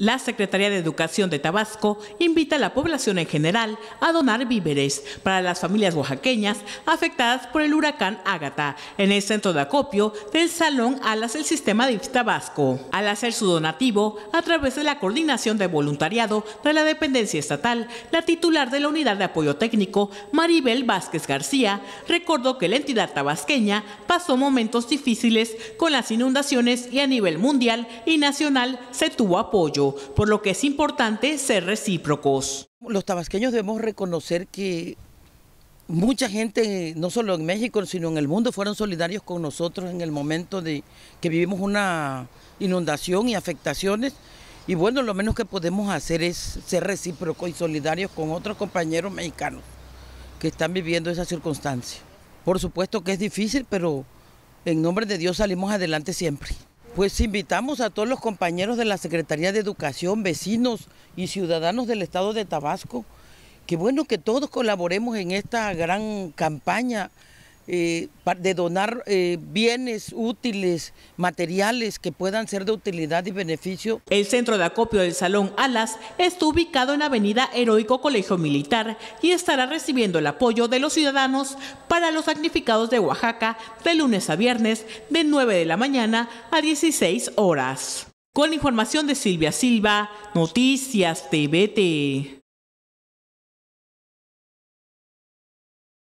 La Secretaría de Educación de Tabasco invita a la población en general a donar víveres para las familias oaxaqueñas afectadas por el huracán Ágata en el centro de acopio del Salón Alas del Sistema de Tabasco. Al hacer su donativo a través de la coordinación de voluntariado de la dependencia estatal, la titular de la Unidad de Apoyo Técnico, Maribel Vázquez García, recordó que la entidad tabasqueña pasó momentos difíciles con las inundaciones y a nivel mundial y nacional se tuvo apoyo por lo que es importante ser recíprocos. Los tabasqueños debemos reconocer que mucha gente, no solo en México, sino en el mundo, fueron solidarios con nosotros en el momento de que vivimos una inundación y afectaciones. Y bueno, lo menos que podemos hacer es ser recíprocos y solidarios con otros compañeros mexicanos que están viviendo esa circunstancia. Por supuesto que es difícil, pero en nombre de Dios salimos adelante siempre. Pues invitamos a todos los compañeros de la Secretaría de Educación, vecinos y ciudadanos del estado de Tabasco, que bueno que todos colaboremos en esta gran campaña eh, de donar eh, bienes útiles, materiales que puedan ser de utilidad y beneficio. El centro de acopio del Salón Alas está ubicado en avenida Heroico Colegio Militar y estará recibiendo el apoyo de los ciudadanos para los damnificados de Oaxaca de lunes a viernes de 9 de la mañana a 16 horas. Con información de Silvia Silva, Noticias TVT.